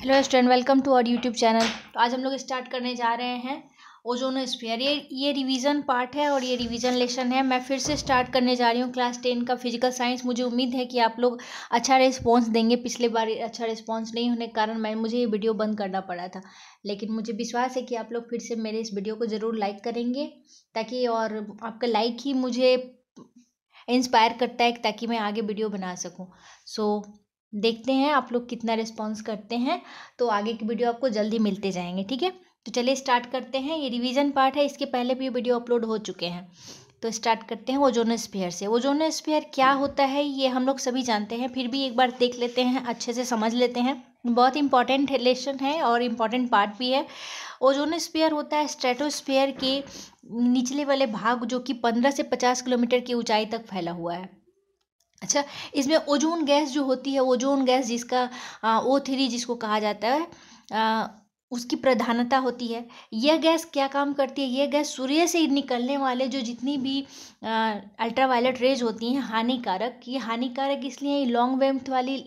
hello student welcome to our YouTube channel तो आज हम लोग स्टार्ट करने जा रहे हैं ओजोन स्फीयर ये ये रिवीजन पार्ट है और ये रिवीजन लेसन है मैं फिर से स्टार्ट करने जा रही हूँ क्लास टेन का फिजिकल साइंस मुझे उम्मीद है कि आप लोग अच्छा रिस्पॉन्स देंगे पिछले बार अच्छा रिस्पॉन्स नहीं होने के कारण मैं मुझे ये वीडियो बंद करना पड़ा था लेकिन मुझे विश्वास है कि आप लोग फिर से मेरे इस वीडियो को ज़रूर लाइक करेंगे ताकि और आपका लाइक ही मुझे इंस्पायर करता है ताकि मैं आगे वीडियो बना सकूँ सो so, देखते हैं आप लोग कितना रिस्पॉन्स करते हैं तो आगे की वीडियो आपको जल्दी मिलते जाएंगे ठीक है तो चलिए स्टार्ट करते हैं ये रिवीजन पार्ट है इसके पहले भी वीडियो अपलोड हो चुके हैं तो स्टार्ट करते हैं ओजोन स्पेयर से ओजोन स्पेयर क्या होता है ये हम लोग सभी जानते हैं फिर भी एक बार देख लेते हैं अच्छे से समझ लेते हैं बहुत इंपॉर्टेंट रिलेशन है और इम्पॉर्टेंट पार्ट भी है ओजोन स्पेयर होता है स्ट्रेटोस्फेयर के निचले वाले भाग जो कि पंद्रह से पचास किलोमीटर की ऊंचाई तक फैला हुआ है अच्छा इसमें ओजोन गैस जो होती है ओजोन गैस जिसका ओ थ्री जिसको कहा जाता है आ, उसकी प्रधानता होती है यह गैस क्या काम करती है यह गैस सूर्य से निकलने वाले जो जितनी भी अल्ट्रावायलेट रेज होती हैं हानिकारक ये हानिकारक इसलिए लॉन्ग वेवथ वाली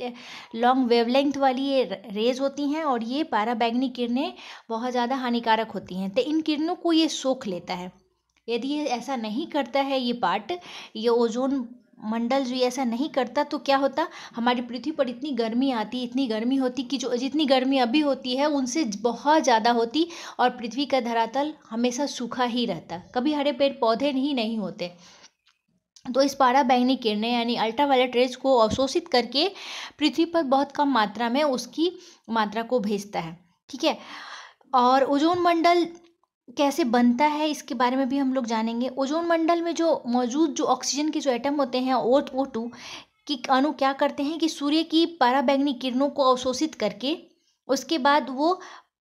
लॉन्ग वेवलेंथ वाली ये रेज होती हैं और ये पाराबैगनी किरणें बहुत ज़्यादा हानिकारक होती हैं तो इन किरणों को ये सोख लेता है यदि ये ऐसा नहीं करता है ये पार्ट ये ओजोन मंडल जो ऐसा नहीं करता तो क्या होता हमारी पृथ्वी पर इतनी गर्मी आती इतनी गर्मी होती कि जो जितनी गर्मी अभी होती है उनसे बहुत ज़्यादा होती और पृथ्वी का धरातल हमेशा सूखा ही रहता कभी हरे पेड़ पौधे ही नहीं होते तो इस पारा बैंगनी किरणें यानी अल्ट्रावायलेट रेज को अवशोषित करके पृथ्वी पर बहुत कम मात्रा में उसकी मात्रा को भेजता है ठीक है और ओजोन मंडल कैसे बनता है इसके बारे में भी हम लोग जानेंगे ओजोन मंडल में जो मौजूद जो ऑक्सीजन के जो एटम होते हैं ओ ओ टू कि अणु क्या करते हैं कि सूर्य की पराबैंगनी किरणों को अवशोषित करके उसके बाद वो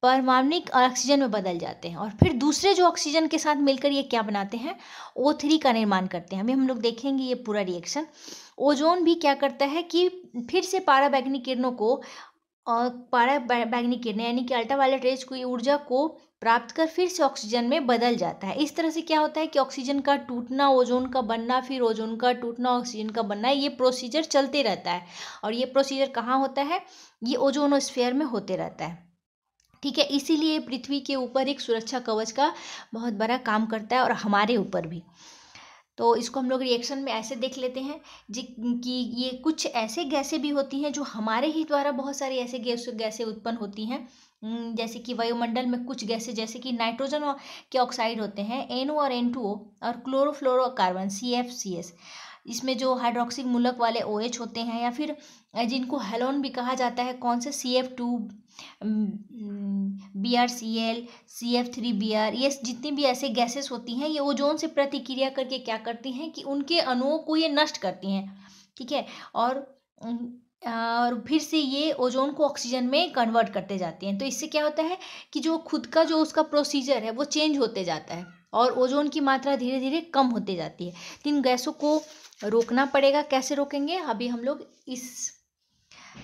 परमाणविक ऑक्सीजन में बदल जाते हैं और फिर दूसरे जो ऑक्सीजन के साथ मिलकर ये क्या बनाते हैं ओ थ्री का निर्माण करते हैं अभी हम लोग देखेंगे ये पूरा रिएक्शन ओजोन भी क्या करता है कि फिर से पाराबैंगनी किरणों को पारा बैग्निक किरणें यानी कि अल्ट्रावायलेट रेज की ऊर्जा को प्राप्त कर फिर से ऑक्सीजन में बदल जाता है इस तरह से क्या होता है कि ऑक्सीजन का टूटना ओजोन का बनना फिर ओजोन का टूटना ऑक्सीजन का बनना ये प्रोसीजर चलते रहता है और ये प्रोसीजर कहाँ होता है ये ओजोनोस्फेयर में होते रहता है ठीक है इसीलिए पृथ्वी के ऊपर एक सुरक्षा कवच का बहुत बड़ा काम करता है और हमारे ऊपर भी तो इसको हम लोग रिएक्शन में ऐसे देख लेते हैं जी कि ये कुछ ऐसे गैसें भी होती हैं जो हमारे ही द्वारा बहुत सारी ऐसे गैस गैसें उत्पन्न होती हैं हम्म, जैसे कि वायुमंडल में कुछ गैसें जैसे कि नाइट्रोजन के ऑक्साइड होते हैं एन और एन टू ओ और chlorofluorocarbon C F C S इसमें जो हाइड्रोक्सिक मूलक वाले ओ OH होते हैं या फिर जिनको हेलोन भी कहा जाता है कौन से C F two B R C L C F three B R ये जितनी भी ऐसे गैसेस होती हैं ये ओजोन से प्रतिक्रिया करके क्या करती हैं कि उनके अणुओं को ये नष्ट करती हैं ठीक है और और फिर से ये ओजोन को ऑक्सीजन में कन्वर्ट करते जाते हैं तो इससे क्या होता है कि जो खुद का जो उसका प्रोसीजर है वो चेंज होते जाता है और ओजोन की मात्रा धीरे धीरे कम होते जाती है तो इन गैसों को रोकना पड़ेगा कैसे रोकेंगे अभी हम लोग इस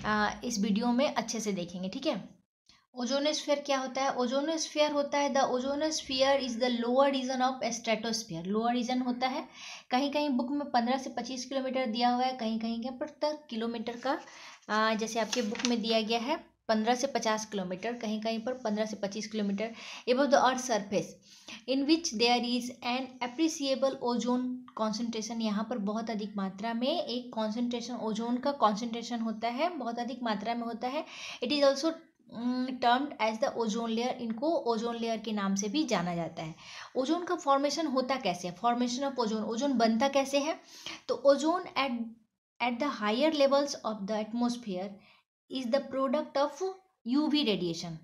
आ, इस वीडियो में अच्छे से देखेंगे ठीक है ओजोनोस्फियर क्या होता है ओजोनोस्फियर होता है the ozonosphere is the lower region of stratosphere lower region होता है कहीं कहीं बुक में पंद्रह से पच्चीस किलोमीटर दिया हुआ है कहीं कहीं पर तक किलोमीटर का आ, जैसे आपके बुक में दिया गया है पंद्रह से पचास किलोमीटर कहीं कहीं पर पंद्रह से पच्चीस kilometre above the earth surface in which there is an appreciable ozone concentration यहाँ पर बहुत अधिक मात्रा में एक कॉन्सेंट्रेशन ओजोन का कॉन्सेंट्रेशन होता है बहुत अधिक मात्रा में होता है it is also termed as the ozone layer इनको ओजोन लेयर के नाम से भी जाना जाता है ओजोन का फॉर्मेशन होता कैसे है फॉर्मेशन ऑफ ओजोन ओजोन बनता कैसे है तो ozone at at the higher levels of the atmosphere is the product of U V radiation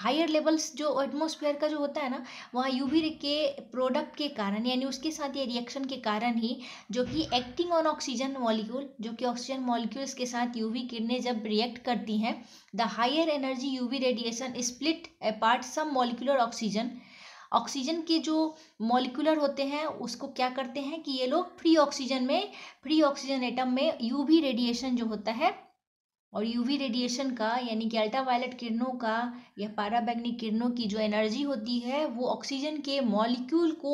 higher levels जो एटमोसफेयर का जो होता है ना वहाँ यूवी के प्रोडक्ट के कारण यानी उसके साथ ये रिएक्शन के कारण ही जो कि एक्टिंग ऑन ऑक्सीजन मॉलिक्यूल जो कि ऑक्सीजन मॉलिक्यूल्स के साथ यूवी किरणें जब रिएक्ट करती हैं the higher energy UV radiation split apart some molecular oxygen oxygen के जो मॉलिकुलर होते हैं उसको क्या करते हैं कि ये लोग फ्री ऑक्सीजन में फ्री ऑक्सीजन एटम में यूवी रेडिएशन जो होता है और यूवी रेडिएशन का यानी कि अल्ट्रावायलेट किरणों का या पाराबैग्निक किरणों की जो एनर्जी होती है वो ऑक्सीजन के मॉलिक्यूल को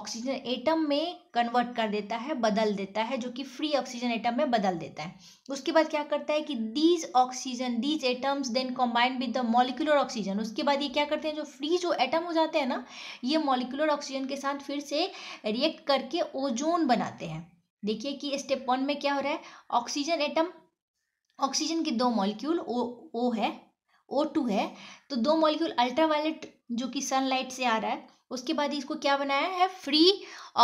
ऑक्सीजन एटम में कन्वर्ट कर देता है बदल देता है जो कि फ्री ऑक्सीजन एटम में बदल देता है उसके बाद क्या करता है कि these oxygen these atoms then combined with the molecular oxygen उसके बाद ये क्या करते हैं जो फ्री जो एटम हो जाते हैं ना ये मॉलिकुलर ऑक्सीजन के साथ फिर से रिएक्ट करके ओजोन बनाते हैं देखिए कि स्टेप वन में क्या हो रहा है ऑक्सीजन एटम ऑक्सीजन के दो मॉलिक्यूल ओ ओ है ओ टू है तो दो मॉलिक्यूल अल्ट्रावायलेट जो कि सनलाइट से आ रहा है उसके बाद इसको क्या बनाया है फ्री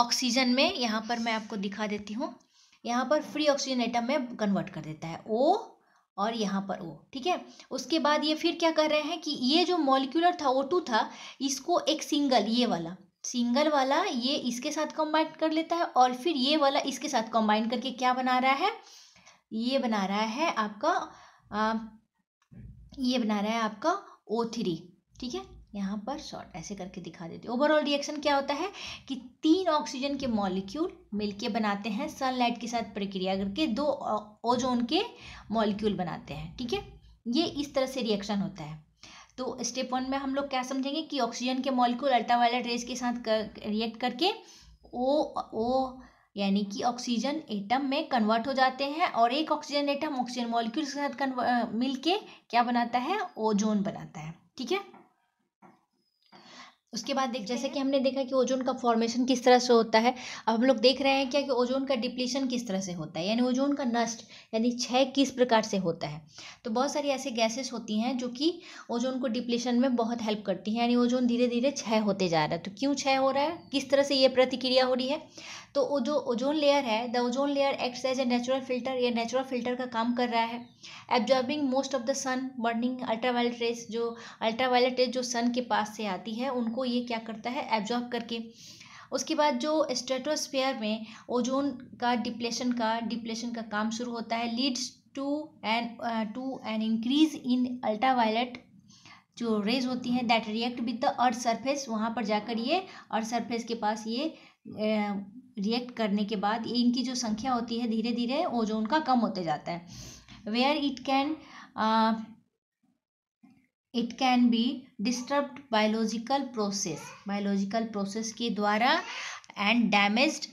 ऑक्सीजन में यहाँ पर मैं आपको दिखा देती हूँ यहाँ पर फ्री ऑक्सीजन आइटम में कन्वर्ट कर देता है ओ और यहाँ पर ओ ठीक है उसके बाद ये फिर क्या कर रहे हैं कि ये जो मॉलिक्यूलर था ओ टू था इसको एक सिंगल ये वाला सिंगल वाला ये इसके साथ कंबाइन कर लेता है और फिर ये वाला इसके साथ कंबाइन करके क्या बना रहा है ये बना रहा है आपका आ, ये बना रहा है आपका ओ थ्री ठीक है यहाँ पर शॉर्ट ऐसे करके दिखा देते ओवरऑल रिएक्शन क्या होता है कि तीन ऑक्सीजन के मॉलिक्यूल मिलके बनाते हैं सनलाइट के साथ प्रक्रिया करके दो ओजोन के मॉलिक्यूल बनाते हैं ठीक है ये इस तरह से रिएक्शन होता है तो स्टेप वन में हम लोग क्या समझेंगे कि ऑक्सीजन के मॉलिक्यूल अल्ट्रावायलेट रेज के साथ कर, रिएक्ट करके ओ ओ यानी कि ऑक्सीजन एटम में कन्वर्ट हो जाते हैं और एक ऑक्सीजन एटम ऑक्सीजन मॉलिक्यूल के साथ मिलके क्या बनाता है ओजोन बनाता है ठीक है उसके बाद देख जैसे कि हमने देखा कि ओजोन का फॉर्मेशन किस तरह से होता है अब हम लोग देख रहे हैं क्या कि ओजोन का डिप्लीशन किस तरह से होता है यानी ओजोन का नष्ट यानी क्षय किस प्रकार से होता है तो बहुत सारी ऐसे गैसेस होती हैं जो कि ओजोन को डिप्लीशन में बहुत हेल्प करती हैं यानी ओजोन धीरे धीरे क्षय होते जा रहा है तो क्यों क्षय हो रहा है किस तरह से ये प्रतिक्रिया हो रही है तो वो जो ओजोन लेयर है the ozone layer act as a natural filter या नेचुरल फिल्टर का काम कर रहा है absorbing most of the sun burning ultraviolet rays जो अल्ट्रावायलेट रेस जो सन के पास से आती है उनको ये क्या करता है एब्जॉर्ब करके उसके बाद जो स्ट्रेटोस्फेयर में ओजोन का डिप्लेशन का डिप्लेशन का काम शुरू होता है leads to an to an increase in ultraviolet जो रेज होती हैं that react with the earth surface वहाँ पर जाकर ये अर्थ सरफेस के पास ये uh, रिएक्ट करने के बाद इनकी जो संख्या होती है धीरे धीरे ओजोन का कम होते जाता है where it can it can be disturb biological process biological process के द्वारा and damage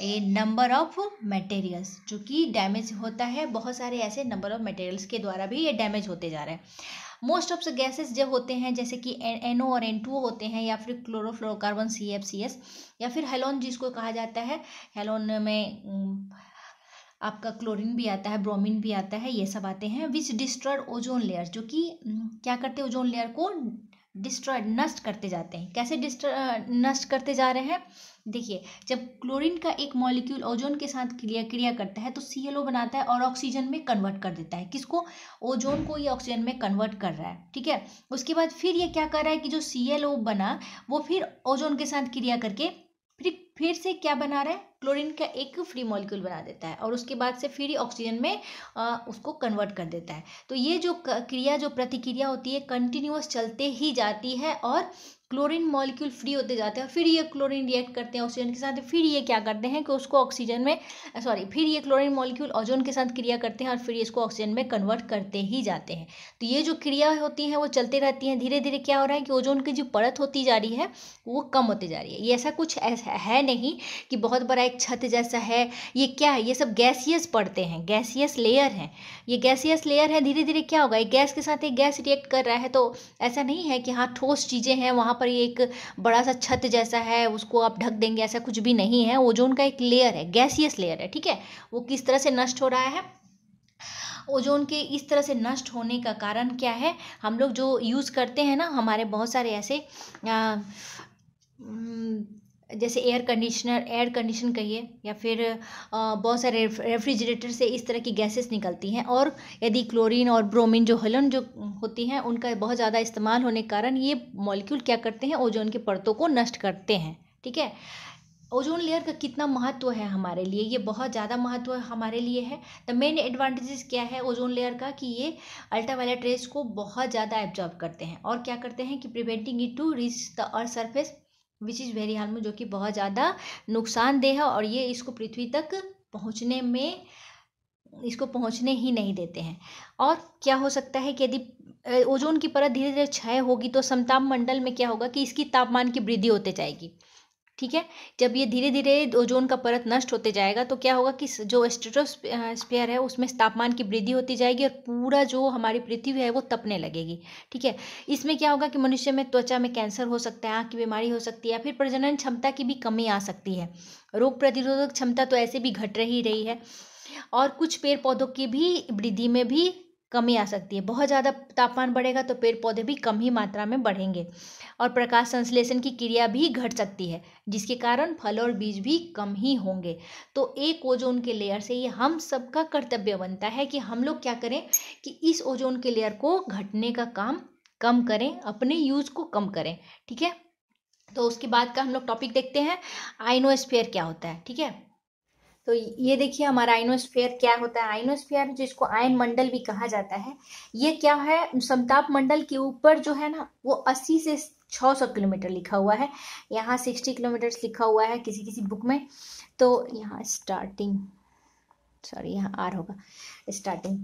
a number of materials जो कि डैमेज होता है बहुत सारे ऐसे नंबर ऑफ मटेरियल्स के द्वारा भी ये डैमेज होते जा रहे हैं मोस्ट ऑफ द गैसेस जो होते हैं जैसे कि एन और एन टू होते हैं या फिर chlorofluorocarbon C F C S या फिर हेलोन जिसको कहा जाता है हेलोन में आपका क्लोरीन भी आता है ब्रोमीन भी आता है ये सब आते हैं विच डिस्ट्रॉय ओजोन लेयर जो कि क्या करते हैं ओजोन लेयर को डिस्ट्रॉय नष्ट करते जाते हैं कैसे नष्ट करते जा रहे हैं देखिए जब क्लोरीन का एक मॉलिक्यूल ओजोन के साथ क्रिया क्रिया करता है तो सी बनाता है और ऑक्सीजन में कन्वर्ट कर देता है किसको ओजोन को ये ऑक्सीजन में कन्वर्ट कर रहा है ठीक है उसके बाद फिर ये क्या कर रहा है कि जो सी बना वो फिर ओजोन के साथ क्रिया करके फिर फिर से क्या बना रहा है क्लोरीन का एक फ्री मॉलिक्यूल बना देता है और उसके बाद से फिर ऑक्सीजन में आ, उसको कन्वर्ट कर देता है तो ये जो क्रिया जो प्रतिक्रिया होती है कंटिन्यूस चलते ही जाती है और क्लोरीन मॉलिक्यूल फ्री होते जाते हैं फिर ये क्लोरीन रिएक्ट करते हैं ऑक्सीजन के साथ फिर ये क्या करते हैं कि उसको ऑक्सीजन में सॉरी फिर ये क्लोरीन मॉलिक्यूल ओजोन के साथ क्रिया करते हैं और फिर इसको ऑक्सीजन में कन्वर्ट करते ही जाते हैं तो ये जो क्रिया होती है वो चलते रहती हैं धीरे धीरे क्या हो रहा है कि ओजोन की जो परत होती जा रही है वो कम होती जा रही है ये ऐसा कुछ ऐसा है नहीं कि बहुत बड़ा एक छत जैसा है ये क्या है ये सब गैसियस पड़ते हैं गैसियस लेयर हैं ये गैसियस लेयर है धीरे धीरे क्या होगा ये गैस के साथ एक गैस रिएक्ट कर रहा है तो ऐसा नहीं है कि हाँ ठोस चीज़ें हैं वहाँ पर ये एक बड़ा सा छत जैसा है उसको आप ढक देंगे ऐसा कुछ भी नहीं है ओजोन का एक लेयर है गैसियस लेयर है ठीक है वो किस तरह से नष्ट हो रहा है ओजोन के इस तरह से नष्ट होने का कारण क्या है हम लोग जो यूज़ करते हैं ना हमारे बहुत सारे ऐसे आ, जैसे एयर कंडीशनर एयर कंडीशन कहिए या फिर बहुत सारे रेफ्रिजरेटर से इस तरह की गैसेस निकलती हैं और यदि क्लोरीन और ब्रोमीन जो हलन जो होती हैं उनका बहुत ज़्यादा इस्तेमाल होने के कारण ये मॉलिक्यूल क्या करते हैं ओजोन के परतों को नष्ट करते हैं ठीक है ओजोन लेयर का कितना महत्व है हमारे लिए ये बहुत ज़्यादा महत्व हमारे लिए है द मेन एडवांटेजेस क्या है ओजोन लेयर का कि ये अल्ट्रावायलेट रेस को बहुत ज़्यादा एब्जॉर्ब करते हैं और क्या करते हैं कि preventing it to reach the earth surface which is very harmful जो कि बहुत ज़्यादा नुकसानदेह है और ये इसको पृथ्वी तक पहुँचने में इसको पहुँचने ही नहीं देते हैं और क्या हो सकता है कि यदि ओजोन की परत धीरे धीरे क्षय होगी तो समताप मंडल में क्या होगा कि इसकी तापमान की वृद्धि होते जाएगी ठीक है जब ये धीरे धीरे ओजोन का परत नष्ट होते जाएगा तो क्या होगा कि जो स्टेटोस्फेयर है उसमें तापमान की वृद्धि होती जाएगी और पूरा जो हमारी पृथ्वी है वो तपने लगेगी ठीक है इसमें क्या होगा कि मनुष्य में त्वचा में कैंसर हो सकता है आँख की बीमारी हो सकती है या फिर प्रजनन क्षमता की भी कमी आ सकती है रोग प्रतिरोधक क्षमता तो ऐसे भी घट रही रही है और कुछ पेड़ पौधों की भी वृद्धि में भी कमी आ सकती है बहुत ज़्यादा तापमान बढ़ेगा तो पेड़ पौधे भी कम ही मात्रा में बढ़ेंगे और प्रकाश संश्लेषण की क्रिया भी घट सकती है जिसके कारण फल और बीज भी कम ही होंगे तो एक ओजोन के लेयर से ये हम सबका कर्तव्य बनता है कि हम लोग क्या करें कि इस ओजोन के लेयर को घटने का काम कम करें अपने यूज को कम करें ठीक है तो उसके बाद का हम लोग टॉपिक देखते हैं आइनोस्फेयर क्या होता है ठीक है तो ये देखिए हमारा आइनोस्फेयर क्या होता है आइनोस्फेयर जिसको आयन मंडल भी कहा जाता है ये क्या है समताप मंडल के ऊपर जो है ना वो 80 से 600 किलोमीटर लिखा हुआ है यहाँ 60 किलोमीटर लिखा हुआ है किसी किसी बुक में तो यहाँ स्टार्टिंग सॉरी यहाँ आर होगा स्टार्टिंग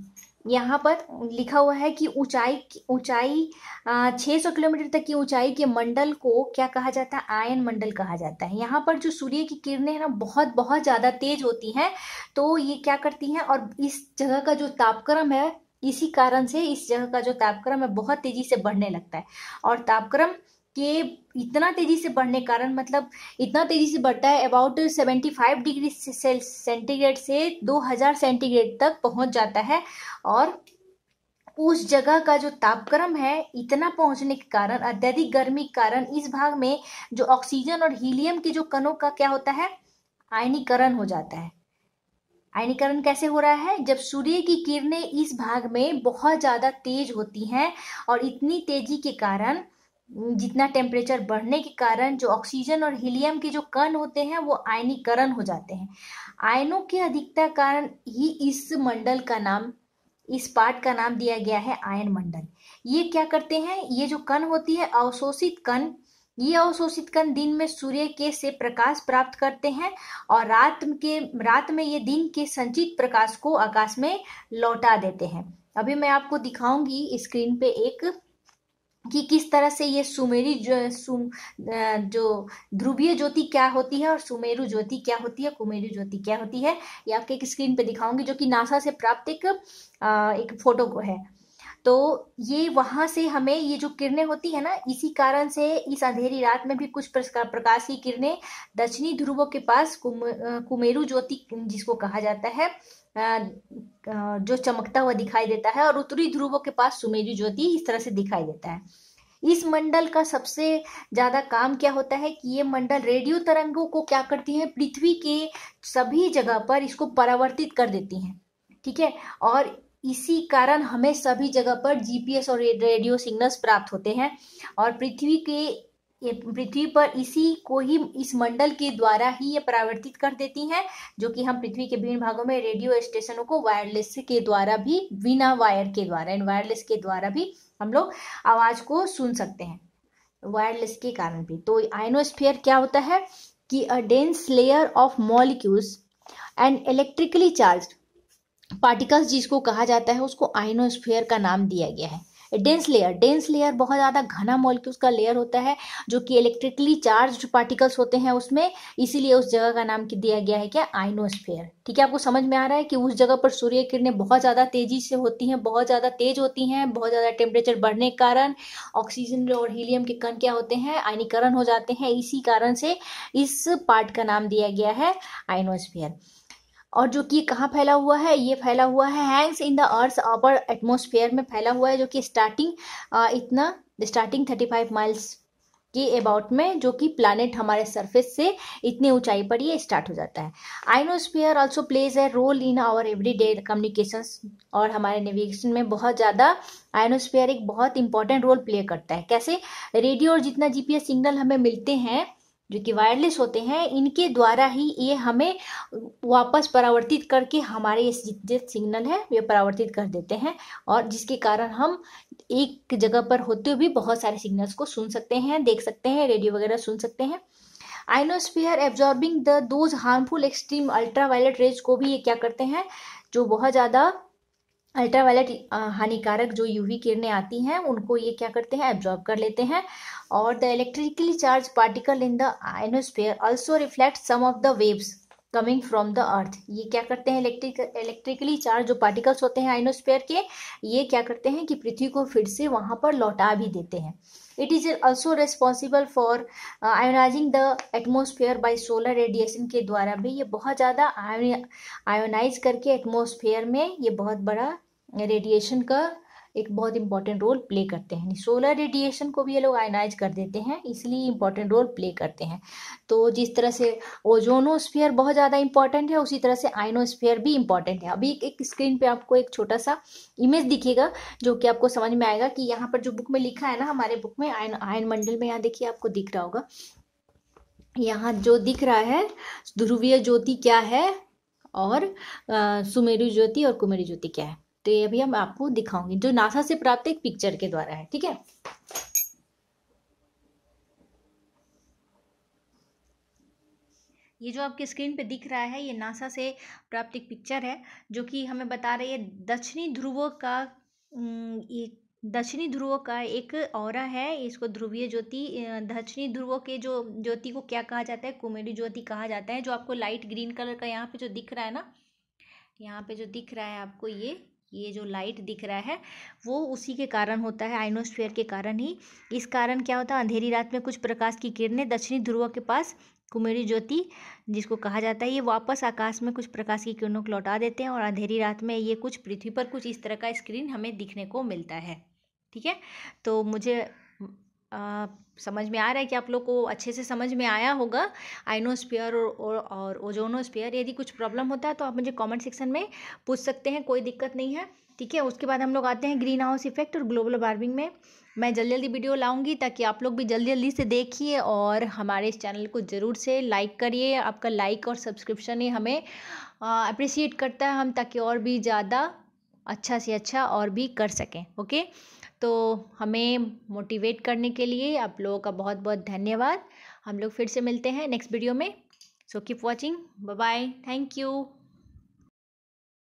यहाँ पर लिखा हुआ है कि ऊंचाई ऊंचाई 600 किलोमीटर तक की ऊंचाई के मंडल को क्या कहा जाता है आयन मंडल कहा जाता है यहाँ पर जो सूर्य की किरणें हैं ना बहुत बहुत ज़्यादा तेज होती हैं तो ये क्या करती हैं और इस जगह का जो तापक्रम है इसी कारण से इस जगह का जो तापक्रम है बहुत तेज़ी से बढ़ने लगता है और तापक्रम के इतना तेज़ी से बढ़ने कारण मतलब इतना तेज़ी से बढ़ता है about seventy five degree centigrade से दो हजार सेंटीग्रेड तक पहुंच जाता है और उस जगह का जो तापक्रम है इतना पहुंचने के कारण अत्यधिक गर्मी के कारण इस भाग में जो ऑक्सीजन और हीलियम के जो कणों का क्या होता है आयनीकरण हो जाता है आयनीकरण कैसे हो रहा है जब सूर्य की किरणें इस भाग में बहुत ज़्यादा तेज होती हैं और इतनी तेजी के कारण जितना टेम्परेचर बढ़ने के कारण जो ऑक्सीजन और हीलियम के जो कण होते हैं वो आयनीकरण हो जाते हैं आयनों के अधिकता कारण ही इस मंडल का नाम इस पार्ट का नाम दिया गया है आयन मंडल ये क्या करते हैं ये जो कण होती है अवशोषित कण ये अवशोषित कण दिन में सूर्य के से प्रकाश प्राप्त करते हैं और रात के रात में ये दिन के संचित प्रकाश को आकाश में लौटा देते हैं अभी मैं आपको दिखाऊंगी स्क्रीन पे एक कि किस तरह से ये सुमेरी जो सुम जो ध्रुवीय ज्योति क्या होती है और सुमेरु ज्योति क्या होती है कुमेरु ज्योति क्या होती है ये आपके एक स्क्रीन पे दिखाऊंगी जो कि नासा से प्राप्त एक एक फोटो को है तो ये वहां से हमें ये जो किरणें होती है ना इसी कारण से इस अंधेरी रात में भी कुछ प्रकाश की किरणें दक्षिणी ध्रुवों के पास कुम, कुमेरु ज्योति जिसको कहा जाता है जो चमकता हुआ दिखाई देता है और उत्तरी ध्रुवों के पास सुमेरी ज्योति इस तरह से दिखाई देता है इस मंडल का सबसे ज़्यादा काम क्या होता है कि ये मंडल रेडियो तरंगों को क्या करती है पृथ्वी के सभी जगह पर इसको परावर्तित कर देती है ठीक है और इसी कारण हमें सभी जगह पर जीपीएस और रेडियो सिग्नल्स प्राप्त होते हैं और पृथ्वी के ये पृथ्वी पर इसी को ही इस मंडल के द्वारा ही ये परावर्तित कर देती हैं जो कि हम पृथ्वी के विभिन्न भागों में रेडियो स्टेशनों को वायरलेस के द्वारा भी बिना वायर के द्वारा इन वायरलेस के द्वारा भी हम लोग आवाज को सुन सकते हैं वायरलेस के कारण भी तो आइनोस्फेयर क्या होता है कि a dense layer of molecules and electrically charge particles जिसको कहा जाता है उसको आइनोस्फेयर का नाम दिया गया है डेंस लेयर डेंस लेयर बहुत ज़्यादा घना मॉलिक्यूल्स का लेयर होता है जो कि इलेक्ट्रिकली चार्ज पार्टिकल्स होते हैं उसमें इसीलिए उस जगह का नाम दिया गया है क्या आइनोस्फेयर ठीक है आपको समझ में आ रहा है कि उस जगह पर सूर्य किरणें बहुत ज़्यादा तेजी से होती हैं बहुत ज़्यादा तेज होती हैं बहुत ज़्यादा टेम्परेचर बढ़ने के कारण ऑक्सीजन और हीलियम के कण क्या होते हैं आयनीकरण हो जाते हैं इसी कारण से इस पार्ट का नाम दिया गया है आइनोस्फेयर और जो कि कहाँ फैला हुआ है ये फैला हुआ है hangs in the earth upper atmosphere में फैला हुआ है जो कि स्टार्टिंग इतना स्टार्टिंग थर्टी फाइव माइल्स के अबाउट में जो कि प्लानट हमारे सरफेस से इतनी ऊंचाई पर ये स्टार्ट हो जाता है ionosphere also plays a role in our every day communication और हमारे नेविगेशन में बहुत ज़्यादा आइनोस्फेयर एक बहुत इंपॉर्टेंट रोल प्ले करता है कैसे रेडियो और जितना जीपीएस सिग्नल हमें मिलते हैं जो कि वायरलेस होते हैं इनके द्वारा ही ये हमें वापस परावर्तित करके हमारे ये जितने सिग्नल है वे परावर्तित कर देते हैं और जिसके कारण हम एक जगह पर होते हुए भी बहुत सारे सिग्नल्स को सुन सकते हैं देख सकते हैं रेडियो वगैरह सुन सकते हैं ionosphere absorbing the those harmful extreme ultraviolet rays को भी ये क्या करते हैं जो बहुत ज़्यादा अल्ट्रावायलेट हानिकारक जो यूवी किरणें आती हैं उनको ये क्या करते हैं एब्जॉर्ब कर लेते हैं और the electrically charge particle in the ionosphere also reflect some of the waves coming from the earth ये क्या करते हैं इलेक्ट्रिक इलेक्ट्रिकली चार्ज जो पार्टिकल्स होते हैं आइनोस्फेयर के ये क्या करते हैं कि पृथ्वी को फिर से वहाँ पर लौटा भी देते हैं it is also responsible for ionising the atmosphere by solar radiation के द्वारा भी ये बहुत ज़्यादा आयोनाइज करके एटमोसफेयर में ये बहुत बड़ा रेडिएशन का एक बहुत इंपॉर्टेंट रोल प्ले करते हैं सोलर रेडिएशन को भी ये लोग आयनाइज कर देते हैं इसलिए इंपॉर्टेंट रोल प्ले करते हैं तो जिस तरह से ओजोनोस्फीयर बहुत ज़्यादा इंपॉर्टेंट है उसी तरह से आइनोस्फीयर भी इंपॉर्टेंट है अभी एक, स्क्रीन पे आपको एक छोटा सा इमेज दिखेगा जो कि आपको समझ में आएगा कि यहाँ पर जो बुक में लिखा है ना हमारे बुक में आयन आयन मंडल में यहाँ देखिए आपको दिख रहा होगा यहाँ जो दिख रहा है ध्रुवीय ज्योति क्या है और सुमेरु ज्योति और कुमेरु ज्योति क्या है तो ये अभी हम आपको दिखाऊंगे जो नासा से प्राप्त एक पिक्चर के द्वारा है ठीक है ये जो आपके स्क्रीन पे दिख रहा है ये नासा से प्राप्त एक पिक्चर है जो कि हमें बता रही है दक्षिणी ध्रुव का दक्षिणी ध्रुव का एक और है इसको ध्रुवीय ज्योति दक्षिणी ध्रुव के जो ज्योति को क्या कहा जाता है कुमेरी ज्योति कहा जाता है जो आपको लाइट ग्रीन कलर का यहाँ पे जो दिख रहा है ना यहाँ पे जो दिख रहा है आपको ये ये जो लाइट दिख रहा है वो उसी के कारण होता है आइनोस्फेयर के कारण ही इस कारण क्या होता है अंधेरी रात में कुछ प्रकाश की किरणें दक्षिणी ध्रुव के पास कुमेरी ज्योति जिसको कहा जाता है ये वापस आकाश में कुछ प्रकाश की किरणों को लौटा देते हैं और अंधेरी रात में ये कुछ पृथ्वी पर कुछ इस तरह का स्क्रीन हमें दिखने को मिलता है ठीक है तो मुझे आ, समझ में आ रहा है कि आप लोग को अच्छे से समझ में आया होगा आइनोस्पियर और और यदि कुछ प्रॉब्लम होता है तो आप मुझे कमेंट सेक्शन में पूछ सकते हैं कोई दिक्कत नहीं है ठीक है उसके बाद हम लोग आते हैं ग्रीन हाउस इफेक्ट और ग्लोबल वार्मिंग में मैं जल्दी जल्दी वीडियो लाऊंगी ताकि आप लोग भी जल्दी जल्दी से देखिए और हमारे इस चैनल को ज़रूर से लाइक करिए आपका लाइक और सब्सक्रिप्शन ही हमें अप्रिसिएट करता है हम ताकि और भी ज़्यादा अच्छा से अच्छा और भी कर सकें ओके तो हमें मोटिवेट करने के लिए आप लोगों का बहुत बहुत धन्यवाद हम लोग फिर से मिलते हैं नेक्स्ट वीडियो में so keep watching bye thank you